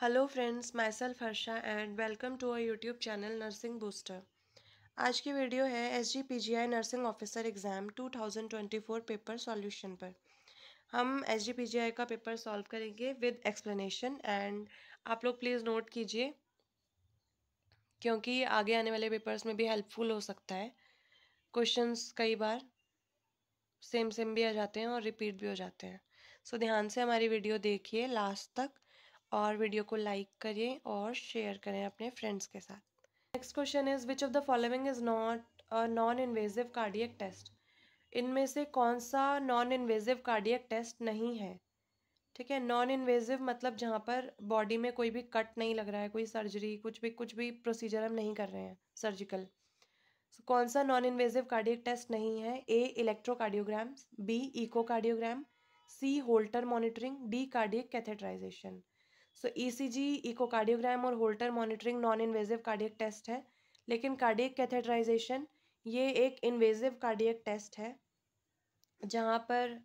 hello friends myself Harsha and welcome to our YouTube channel nursing booster आज की video है S G P G I nursing officer exam two thousand twenty four paper solution पर हम S G P G I का paper solve करेंगे with explanation and आप लोग please note कीजिए क्योंकि आगे आने वाले पेपर्स में भी हेल्पफुल हो सकता है क्वेश्चंस कई बार सेम सेम भी आ जाते हैं और रिपीट भी हो जाते हैं सो ध्यान से हमारी वीडियो देखिए लास्ट तक और वीडियो को लाइक करें और शेयर करें अपने फ्रेंड्स के साथ next question is which of the following is not non invasive cardiac test इनमें से कौन सा नॉन इन्वेजिव कार्डियक टेस्ट नहीं है ठीक है नॉन इन्वेजिव मतलब जहाँ पर बॉडी में कोई भी कट नहीं लग रहा है कोई सर्जरी कुछ भी कुछ भी प्रोसीजर हम नहीं कर रहे हैं सर्जिकल so, कौन सा नॉन इन्वेजिव कार्डियक टेस्ट नहीं है A electrocardiogram B echocardiogram C Holter monitoring D cardiac catheterization so E C G echocardiogram और Holter monitoring non invasive cardiac test है लेकिन कार्डियक कैथेटराइजेशन ये एक इन्वेजिव कार्डियक टेस्ट है जहाँ पर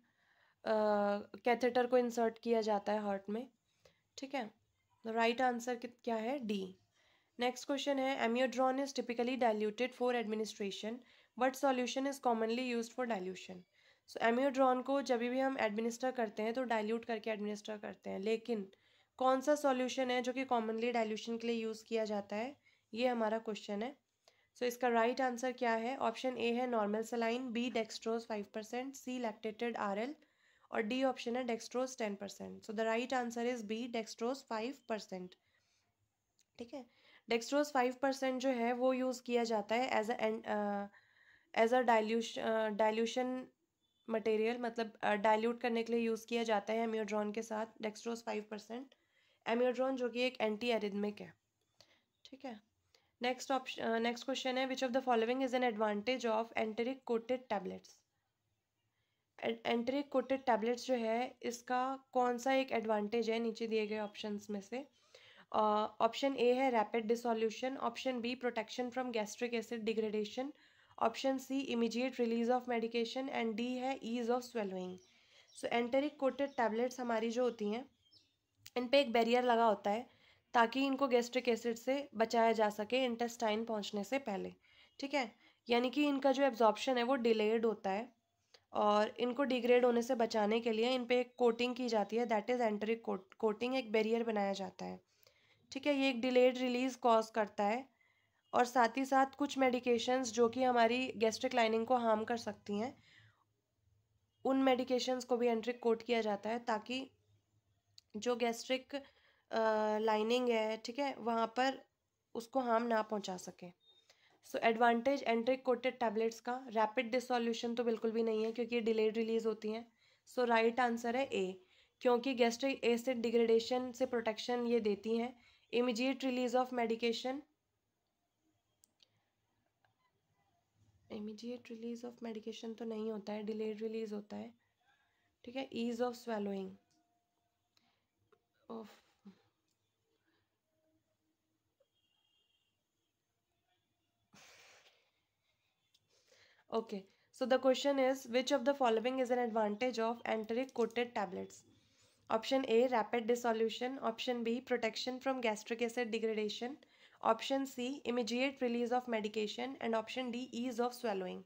कैथेटर uh, को इंसर्ट किया जाता है हार्ट में ठीक है तो राइट आंसर क्या है डी नेक्स्ट क्वेश्चन है amiodarone is typically diluted for administration but solution is commonly use for dilution so so, amiodarone को जब भी हम एडमिनिस्टर करते हैं तो डाइल्यूट करके एडमिनिस्टर करते हैं लेकिन कौन सा सॉल्यूशन है जो कि कॉमनली डाइल्यूशन के लिए यूज़ किया जाता है ये हमारा क्वेश्चन है सो so, इसका राइट right आंसर क्या है ऑप्शन ए है normal saline B dextrose five percent C lactated R L और डी ऑप्शन है dextrose ten percent so the right answer is B dextrose five percent ठीक है dextrose five percent जो है वो यूज़ किया जाता है as a as a dilution dilution material मतलब डाइल्यूट करने के लिए यूज़ किया जाता है एम्योड्रॉन के साथ डेक्सट्रोज फाइव परसेंट एम्योड्रॉन जो कि एक एंटी एरिदमिक है ठीक है नेक्स्ट ऑप्शन नेक्स्ट क्वेश्चन है which of the following is an advantage of enteric coated tablets enteric coated tablets जो है इसका कौन सा एक एडवांटेज है नीचे दिए गए ऑप्शन में से ऑप्शन uh, ए है rapid dissolution option B protection from gastric acid degradation option C immediate release of medication and D है ease of swallowing so enteric coated tablets हमारी जो होती हैं इन पर एक बैरियर लगा होता है ताकि इनको गैस्ट्रिक एसिड से बचाया जा सके इंटेस्टाइन पहुंचने से पहले ठीक है यानी कि इनका जो एब्जॉर्प्शन है वो डिलेड होता है और इनको डिग्रेड होने से बचाने के लिए इन पर एक कोटिंग की जाती है दैट इज़ एंटरिक कोटिंग एक बैरियर बनाया जाता है ठीक है ये एक डिलेड रिलीज कॉज करता है और साथ ही साथ कुछ मेडिकेशंस जो कि हमारी गैस्ट्रिक लाइनिंग को हार्म कर सकती हैं उन मेडिकेशंस को भी एंट्रिक कोट किया जाता है ताकि जो गैस्ट्रिक लाइनिंग है ठीक है वहाँ पर उसको हार्म ना पहुँचा सके so advantage enteric coated tablets का रैपिड डिसोल्यूशन तो बिल्कुल भी नहीं है क्योंकि ये डिलेड रिलीज होती हैं सो राइट आंसर है ए क्योंकि गैस्ट्रिक एसिड डिग्रेडेशन से प्रोटेक्शन ये देती हैं immediate release of medication immediate release of medication तो नहीं होता है डिलेड रिलीज़ होता है ठीक है ease of swallowing okay so the question is which of the following is an advantage of enteric coated tablets option A rapid dissolution option B protection from gastric acid degradation option C immediate release of medication and option D ease of swallowing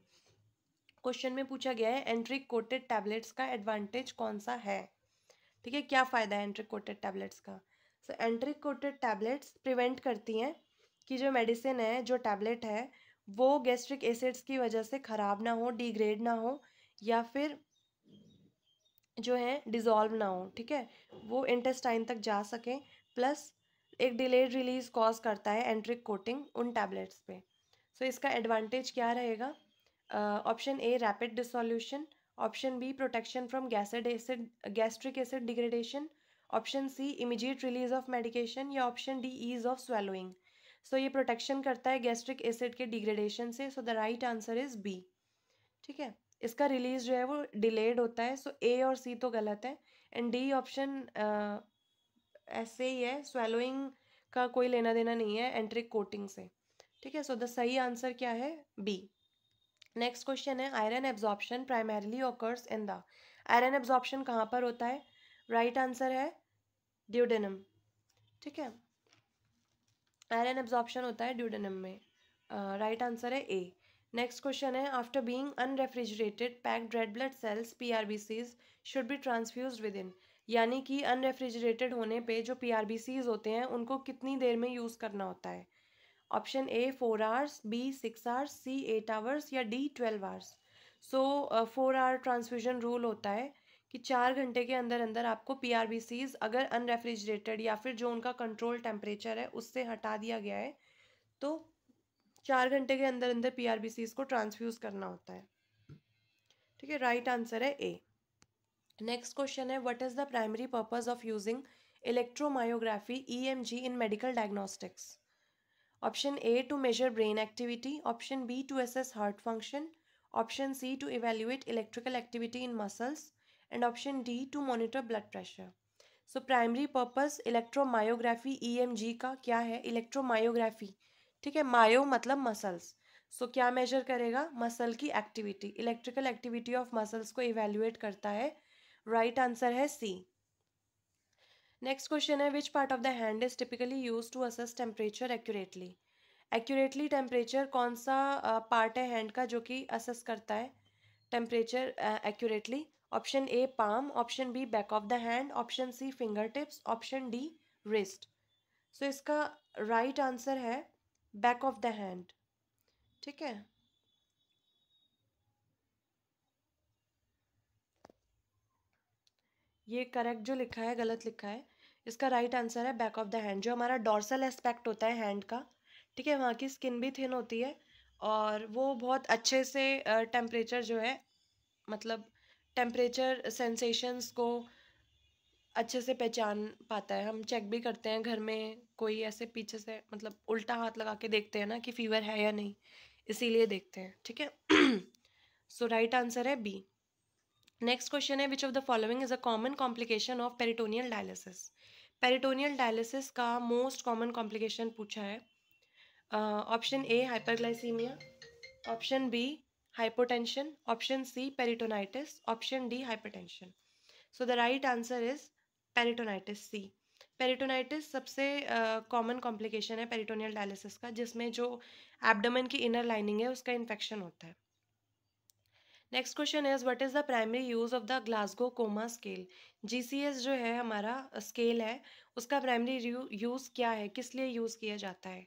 question में पूछा गया है enteric coated tablets का advantage कौन सा है ठीक है क्या फ़ायदा है एंट्रिक कोटेड टैबलेट्स का so enteric coated tablets prevent करती हैं कि जो मेडिसिन है जो टैबलेट है वो गैस्ट्रिक एसिड्स की वजह से ख़राब ना हो डिग्रेड ना हो या फिर जो है डिज़ोल्व ना हो ठीक है वो इंटेस्टाइन तक जा सकें प्लस एक डिलेड रिलीज कॉज करता है एंट्रिक कोटिंग उन टैबलेट्स पे सो so, इसका एडवांटेज क्या रहेगा option A rapid dissolution option B protection from gassed acid gastric acid degradation option C immediate release of medication या option D ease of swallowing so ये protection करता है गैस्ट्रिक एसिड के degradation से so the right answer is B ठीक है इसका release जो है वो डिलेड होता है सो so ए और सी तो गलत है एंड डी ऑप्शन ऐसे ही है स्वेलोइंग का कोई लेना देना नहीं है एंट्रिक कोटिंग से ठीक है सो द सही आंसर क्या है बी नेक्स्ट क्वेश्चन है iron absorption primarily occurs in the iron absorption कहाँ पर होता है राइट right आंसर है ड्यूडेनम ठीक है आयरन एब्जॉर्प्शन होता है ड्यूडेनम में राइट uh, आंसर right है ए नेक्स्ट क्वेश्चन है after being unrefrigerated packed red blood cells P R B Cs should be transfuse within यानी कि अनरेफ्रिजरेटेड होने पे जो पी होते हैं उनको कितनी देर में यूज़ करना होता है option A four hours B six hours C eight hours या D twelve hours so four hour transfusion rule होता है कि चार घंटे के अंदर अंदर आपको पी अगर अनरेफ्रिजरेटेड या फिर जो उनका कंट्रोल टेम्परेचर है उससे हटा दिया गया है तो चार घंटे के अंदर अंदर पी को ट्रांसफ्यूज़ करना होता है ठीक है राइट आंसर है ए नेक्स्ट क्वेश्चन है what is the primary purpose of using electromyography EMG in medical diagnostics option A to measure brain activity option B to assess heart function option C to evaluate electrical activity in muscles and option D to monitor blood pressure so primary purpose electromyography EMG का क्या है electromyography ठीक है myo मतलब muscles so so, क्या measure करेगा muscle की activity electrical activity of muscles को इवेल्युएट करता है राइट आंसर है सी नेक्स्ट क्वेश्चन है which part of the hand is typically use to assess temperature accurately accurately temperature कौन सा पार्ट है हैंड का जो कि असेस करता है temperature accurately option A palm option B back of the hand option C finger tips option D wrist so इसका right right answer है बैक ऑफ द हैंड ठीक है ये करेक्ट जो लिखा है गलत लिखा है इसका राइट right आंसर है बैक ऑफ द हैंड जो हमारा डॉर्सल एस्पेक्ट होता है हैंड का ठीक है वहाँ की स्किन भी थिन होती है और वो बहुत अच्छे से टेम्परेचर जो है मतलब टेम्परेचर सेंसेशंस को अच्छे से पहचान पाता है हम चेक भी करते हैं घर में कोई ऐसे पीछे से मतलब उल्टा हाथ लगा के देखते हैं ना कि फीवर है या नहीं इसीलिए देखते हैं ठीक है सो राइट आंसर है बी नेक्स्ट क्वेश्चन है which of the following is a common complication of peritoneal dialysis peritoneal dialysis का मोस्ट कॉमन कॉम्प्लिकेशन पूछा है option A hyperglycaemia option B hypotension option C peritonitis option D hypertension so the right answer is peritonitis C peritonitis सबसे common uh, complication है peritoneal dialysis का जिसमें जो abdomen की inner lining है उसका इन्फेक्शन होता है next question is what is the primary use of the Glasgow coma scale GCS जो है हमारा स्केल है उसका प्राइमरी यूज़ क्या है किस लिए यूज़ किया जाता है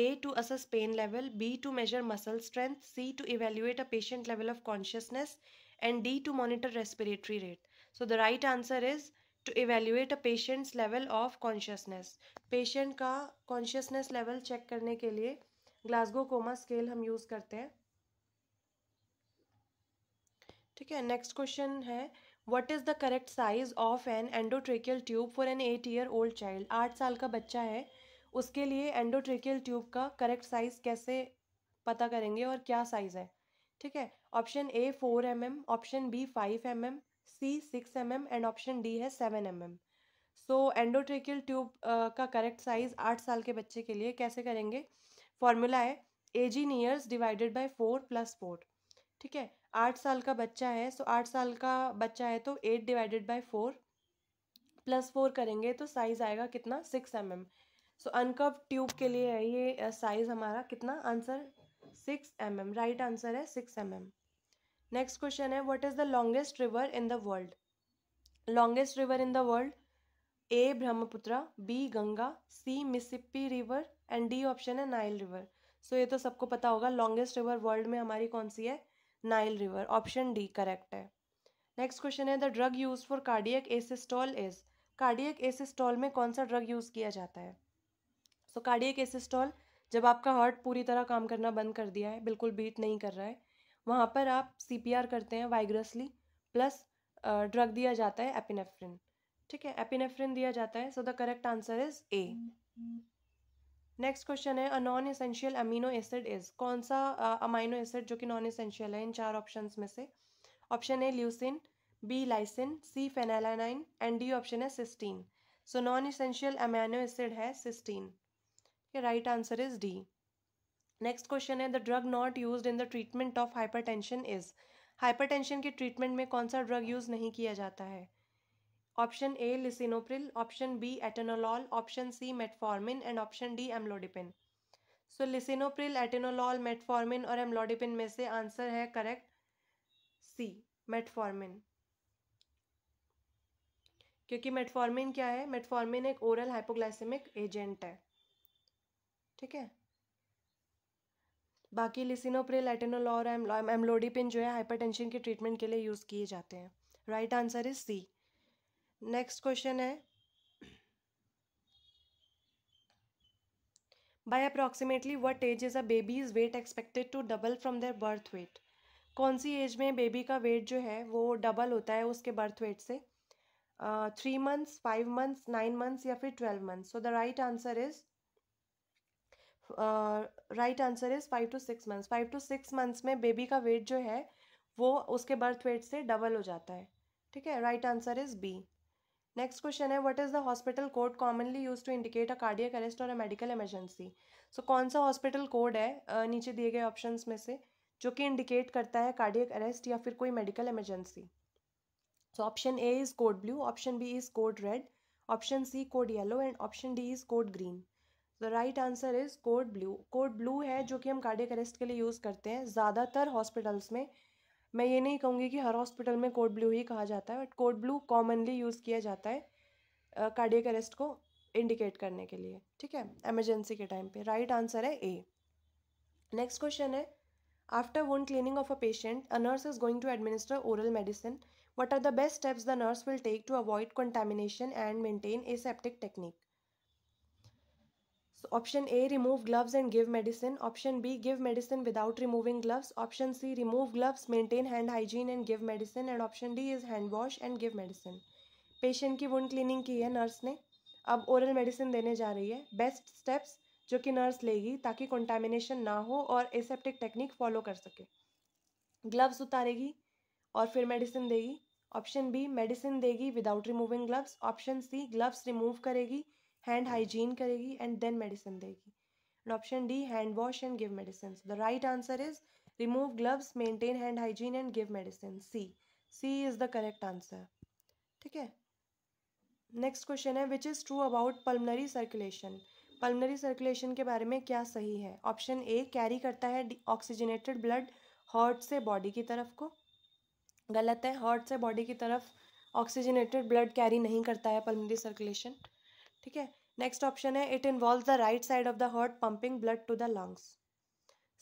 A to assess pain level B to measure muscle strength C to evaluate a patient level of consciousness and D to monitor respiratory rate so the right answer is to evaluate a patient's level of consciousness patient का consciousness level check करने के लिए Glasgow coma scale हम use करते हैं ठीक है next question है what is the correct size of an endotracheal tube for an eight year old child आठ साल का बच्चा है उसके लिए एंडोट्रेकियल ट्यूब का करेक्ट साइज कैसे पता करेंगे और क्या साइज़ है ठीक है option A four M M option B five M M C six M M and option D है seven M M so endotracheal tube का करेक्ट साइज़ आठ साल के बच्चे के लिए कैसे करेंगे फॉर्मूला है age in years divided by four plus four ठीक है आठ साल का बच्चा है सो आठ साल का बच्चा है तो eight divided by four plus four करेंगे तो साइज़ आएगा कितना six M M so uncuffed tube के लिए है ये साइज़ हमारा कितना answer six M M right answer है six M M next question है what is the longest river in the world longest river in the world A Brahmaputra B Ganga C Mississippi river and D option है Nile river so ये तो सबको पता होगा longest river world में हमारी कौन सी है Nile river option D correct है नेक्स्ट क्वेश्चन है the drug use for cardiac asystole is cardiac asystole में कौन सा ड्रग यूज़ किया जाता है सो कार्डियक एसिस्टॉल जब आपका हार्ट पूरी तरह काम करना बंद कर दिया है बिल्कुल बीट नहीं कर रहा है वहाँ पर आप सी करते हैं वाइग्रसली प्लस ड्रग दिया जाता है एपिनेफ्रिन ठीक है एपिनेफ्रिन दिया जाता है so the correct answer is A next question है a non essential amino acid is कौन सा अमाइनो uh, एसिड जो कि नॉन एसेंशियल है इन चार ऑप्शन में से ऑप्शन है leucine B lysine C phenylalanine and D option है cysteine so non essential amino acid है cysteine right answer is D next question है the drug not use in the treatment of tension is tension के treatment में कौन सा drug use नहीं किया जाता है option A lisinopril option B atenolol option C metformin and option D amlodipine so lisinopril atenolol metformin और amlodipine में से आंसर है करेक्ट सी मेटफॉर्मिन क्योंकि मेटफॉर्मिन क्या है मेटफॉर्मिन एक ओरल हाइपोग्लाइसेमिक एजेंट है ठीक है बाकी लिसिनोप्रिल एटेनोलॉल और एम्लोडिपिन जो है हाइपरटेंशन के ट्रीटमेंट के लिए यूज़ किए जाते हैं right answer is C next question है by approximately what age is a baby is weight expected to double from their birth weight कौन सी एज में बेबी का वेट जो है वो डबल होता है उसके बर्थ वेट से three months five months nine months या फिर twelve months so the right answer is right answer is five to six months five to six months में बेबी का वेट जो है वो उसके बर्थ वेट से डबल हो जाता है ठीक है right answer is B next question है what is the hospital code commonly use to indicate a cardiac arrest और अ मेडिकल इमरजेंसी सो कौन सा हॉस्पिटल कोड है नीचे दिए गए ऑप्शन में से जो कि इंडिकेट करता है कार्डियक अरेस्ट या फिर कोई medical emergency so option A is code blue option B is code red option C code yellow and option D is code green the right answer is code blue code blue है जो कि हम cardiac arrest के लिए use करते हैं ज़्यादातर hospitals में मैं ये नहीं कहूँगी कि हर हॉस्पिटल में कोड ब्लू ही कहा जाता है but code blue commonly use किया जाता है कार्डियक अरेस्ट को इंडिकेट करने के लिए ठीक है एमरजेंसी के टाइम पे राइट आंसर है ए नेक्स्ट क्वेश्चन है after wound cleaning of a patient a nurse is going to administer oral medicine what are the best steps the nurse will take to avoid contamination and maintain aseptic technique option A remove gloves and give medicine option B give medicine without removing gloves option C remove gloves maintain hand hygiene and give medicine and option D is hand wash and give medicine patient की wound cleaning की है nurse ने अब oral medicine देने जा रही है best steps जो कि नर्स लेगी ताकि कॉन्टामिनेशन ना हो और एसेप्टिक टेक्निक फॉलो कर सके ग्लव्स उतारेगी और फिर मेडिसिन देगी ऑप्शन बी मेडिसिन देगी without removing gloves option C gloves remove करेगी हैंड हाइजीन करेगी एंड देन मेडिसिन देगी and option D hand wash and give medicine the right answer is remove gloves maintain hand hygiene and give medicine C C is the correct answer ठीक है next question है which is true about pulmonary circulation pulmonary circulation के बारे में क्या सही है option ए carry करता है ऑक्सीजनेटेड ब्लड हार्ट से बॉडी की तरफ को गलत है हार्ट से बॉडी की तरफ ऑक्सीजनेटेड ब्लड कैरी नहीं करता है पल्मनरी सर्कुलेशन ठीक है नेक्स्ट ऑप्शन है it involve the right side of the heart pumping blood to the lungs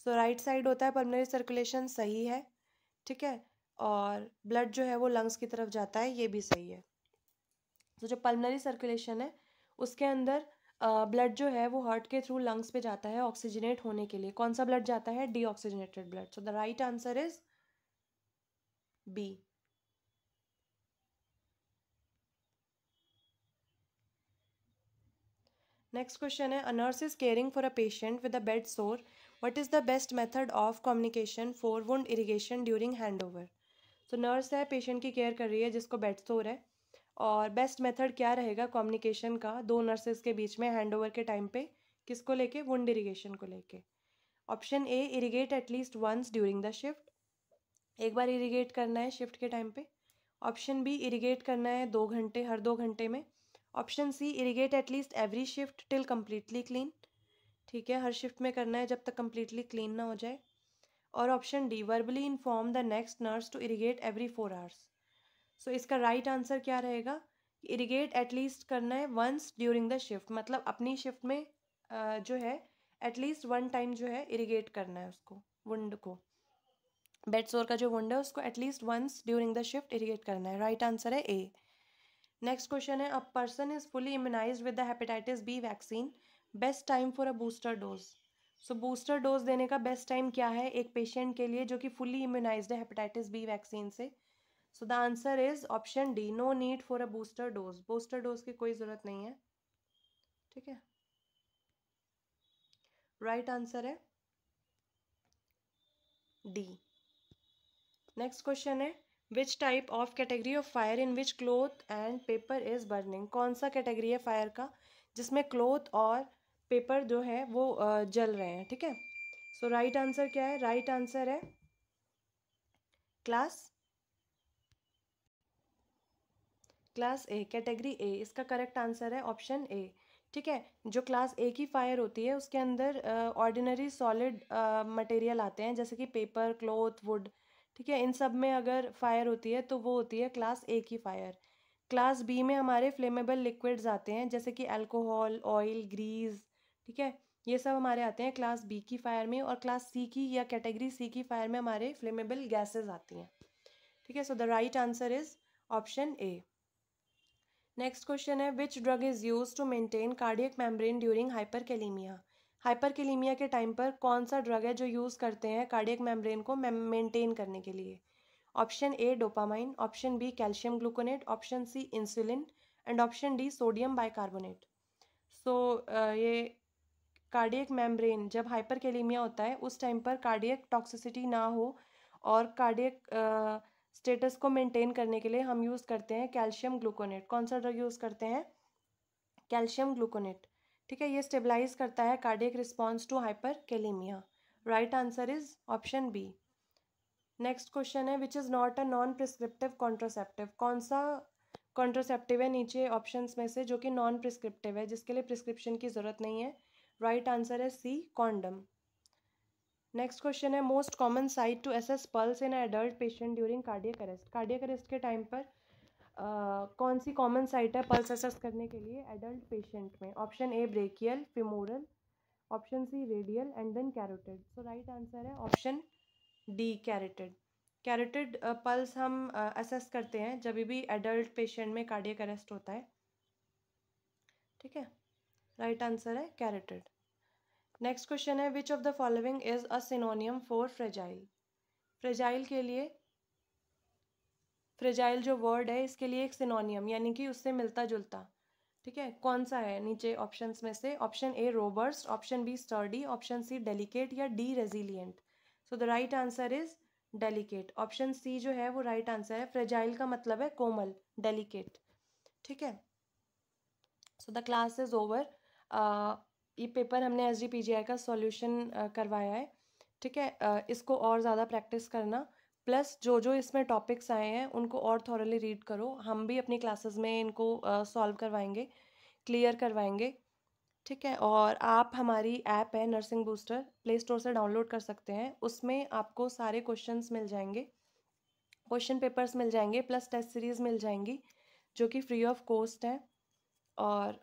so right side होता है पर्मनरी सर्कुलेशन सही है ठीक है और ब्लड जो है वो लंग्स की तरफ जाता है ये भी सही है तो so, जो पल्मनरी सर्कुलेशन है उसके अंदर ब्लड uh, जो है वो हार्ट के थ्रू लंग्स पे जाता है ऑक्सीजनेट होने के लिए कौन सा ब्लड जाता है deoxygenated blood so the right answer is B next question है a nurse is caring for a patient with a bed sore what is the best method of communication for wound irrigation during hand over तो नर्स है patient की care कर रही है जिसको bed सोर है और बेस्ट मेथड क्या रहेगा कम्युनिकेशन का दो नर्सेज के बीच में हैंड ओवर के टाइम पे किसको लेके वुंड इरीगेशन को लेके option A irrigate at least once during the shift एक बार इरीगेट करना है शिफ्ट के टाइम पे ऑप्शन बी इरीगेट करना है दो घंटे हर दो घंटे में option C irrigate at least every shift till completely clean ठीक है हर शिफ्ट में करना है जब तक कम्प्लीटली क्लीन ना हो जाए और option D verbally inform the next nurse to irrigate every four hours so इसका राइट right आंसर क्या रहेगा इरीगेट एटलीस्ट करना है वंस ड्यूरिंग द शिफ्ट मतलब अपनी शिफ्ट में जो है एटलीस्ट वन टाइम जो है इरीगेट करना है उसको वुंड को बेड सोर का जो वुंड है उसको at least once during the shift irrigate करना है राइट right आंसर है ए नेक्स्ट क्वेश्चन है a person is fully immunise with the hepatitis B vaccine best time for a booster dose so booster dose देने का best time क्या है एक patient के लिए जो कि फुली इम्यूनाइज है हेपेटाइटिस बी वैक्सीन से so the answer is option D no need for a booster dose booster dose की कोई ज़रूरत नहीं है ठीक है राइट आंसर है डी नेक्स्ट क्वेश्चन है which type of category of fire in which cloth and paper is burning कौन सा कैटेगरी है फायर का जिसमें क्लोथ और पेपर जो है वो जल रहे हैं ठीक है सो राइट आंसर क्या है राइट right आंसर है class class A category A इसका करेक्ट आंसर है ऑप्शन ए ठीक है जो क्लास ए की फायर होती है उसके अंदर ऑर्डिनरी सॉलिड मटेरियल आते हैं जैसे कि पेपर क्लोथ वुड ठीक है इन सब में अगर फायर होती है तो वो होती है क्लास ए की फायर क्लास बी में हमारे फ्लेमेबल लिक्विड्स आते हैं जैसे कि अल्कोहल ऑयल ग्रीस ठीक है ये सब हमारे आते हैं क्लास बी की फायर में और क्लास सी की या कैटेगरी सी की फायर में हमारे फ्लेमेबल गैसेज आती हैं ठीक है so the right answer is option A next question है which drug is use to maintain cardiac membrane during hyperkalaemia hyperkalaemia के टाइम पर कौन सा ड्रग है जो यूज़ करते हैं कार्डियक मेम्ब्रेन को मेंटेन करने के लिए option A dopamine option B calcium gluconate option C insulin and option D sodium bicarbonate so ये कार्डियक मेम्ब्रेन जब हाइपरकेलीमिया होता है उस टाइम पर कार्डियक टॉक्सिसिटी ना हो और कार्डियक स्टेटस uh, को मेंटेन करने के लिए हम यूज़ करते हैं कैल्शियम ग्लूकोनेट कौन सा ड्रग यूज़ करते हैं कैल्शियम ग्लूकोनेट ठीक है ये स्टेबलाइज करता है cardiac response to hyperkalaemia right answer is option B next question है which is not a non prescriptive contraceptive कौन सा कॉन्ट्रोसेप्टिव है नीचे ऑप्शंस में से जो कि नॉन प्रिस्क्रिप्टिव है जिसके लिए प्रिस्क्रिप्शन की ज़रूरत नहीं है राइट आंसर है सी कॉन्डम नेक्स्ट क्वेश्चन है most common site to assess pulse in adult patient during cardiac arrest cardiac arrest के टाइम पर कौन सी कॉमन साइट है पल्स असेस करने के लिए एडल्ट पेशेंट में option A brachial femoral option C radial and then carotid so right answer है option D carotid carotid pulse हम असेस करते हैं जब भी एडल्ट पेशेंट में कार्डियक अरेस्ट होता है ठीक है राइट आंसर है कैरेटेड नेक्स्ट क्वेश्चन है which of the following is a synonym for fragile fragile के लिए फ्रेजाइल जो वर्ड है इसके लिए एक सिनोनियम यानी कि उससे मिलता जुलता ठीक है कौन सा है नीचे ऑप्शन में से option A robust option B sturdy option C delicate या D resilient so the right answer is delicate option C जो है वो राइट right आंसर है फ्रेजाइल का मतलब है कोमल डेलीकेट ठीक है so the class is over ये पेपर हमने S D P G I का सॉल्यूशन uh, करवाया है ठीक है uh, इसको और ज़्यादा प्रैक्टिस करना प्लस जो जो इसमें टॉपिक्स आए हैं उनको और थॉरली रीड करो हम भी अपनी क्लासेस में इनको सॉल्व करवाएंगे क्लियर करवाएंगे ठीक है और आप हमारी ऐप है नर्सिंग बूस्टर प्ले स्टोर से डाउनलोड कर सकते हैं उसमें आपको सारे क्वेश्चंस मिल जाएंगे क्वेश्चन पेपर्स मिल जाएंगे प्लस टेस्ट सीरीज़ मिल जाएंगी जो कि फ्री ऑफ कॉस्ट है और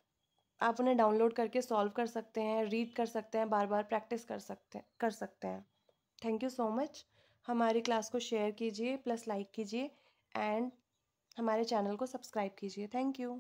आप उन्हें डाउनलोड करके सॉल्व कर सकते हैं रीड कर सकते हैं बार बार प्रैक्टिस कर सकते कर सकते हैं थैंक यू सो मच हमारे क्लास को शेयर कीजिए प्लस लाइक कीजिए एंड हमारे चैनल को सब्सक्राइब कीजिए थैंक यू